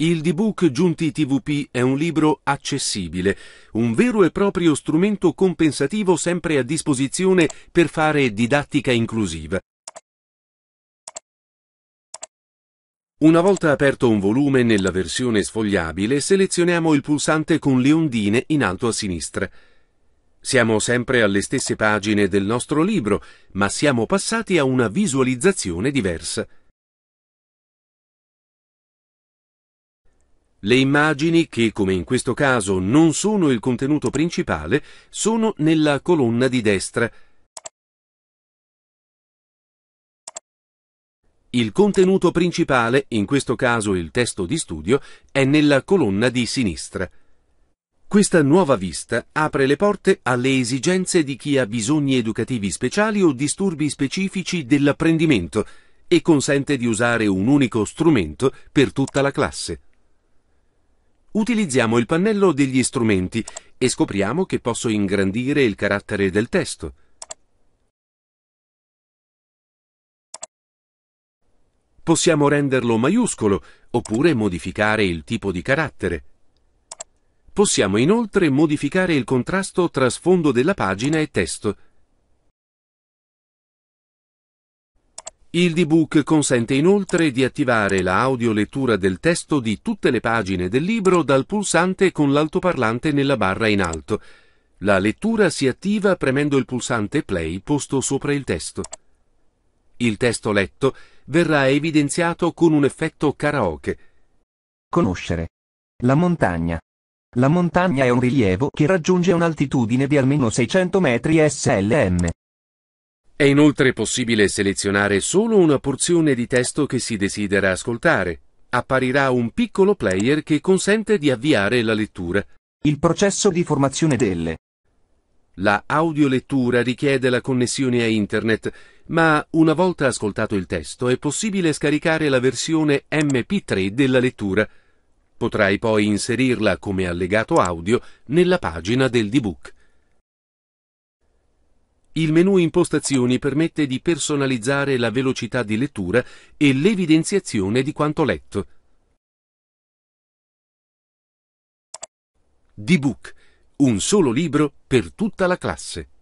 Il D-Book Giunti TVP è un libro accessibile, un vero e proprio strumento compensativo sempre a disposizione per fare didattica inclusiva. Una volta aperto un volume nella versione sfogliabile, selezioniamo il pulsante con le ondine in alto a sinistra. Siamo sempre alle stesse pagine del nostro libro, ma siamo passati a una visualizzazione diversa. Le immagini, che come in questo caso non sono il contenuto principale, sono nella colonna di destra. Il contenuto principale, in questo caso il testo di studio, è nella colonna di sinistra. Questa nuova vista apre le porte alle esigenze di chi ha bisogni educativi speciali o disturbi specifici dell'apprendimento e consente di usare un unico strumento per tutta la classe utilizziamo il pannello degli strumenti e scopriamo che posso ingrandire il carattere del testo. Possiamo renderlo maiuscolo oppure modificare il tipo di carattere. Possiamo inoltre modificare il contrasto tra sfondo della pagina e testo. Il D-Book consente inoltre di attivare la audiolettura del testo di tutte le pagine del libro dal pulsante con l'altoparlante nella barra in alto. La lettura si attiva premendo il pulsante play posto sopra il testo. Il testo letto verrà evidenziato con un effetto karaoke. Conoscere. La montagna. La montagna è un rilievo che raggiunge un'altitudine di almeno 600 metri SLM. È inoltre possibile selezionare solo una porzione di testo che si desidera ascoltare. Apparirà un piccolo player che consente di avviare la lettura. Il processo di formazione delle. La audiolettura richiede la connessione a internet, ma una volta ascoltato il testo è possibile scaricare la versione MP3 della lettura. Potrai poi inserirla come allegato audio nella pagina del D-Book. Il menu impostazioni permette di personalizzare la velocità di lettura e l'evidenziazione di quanto letto. D-Book, un solo libro per tutta la classe.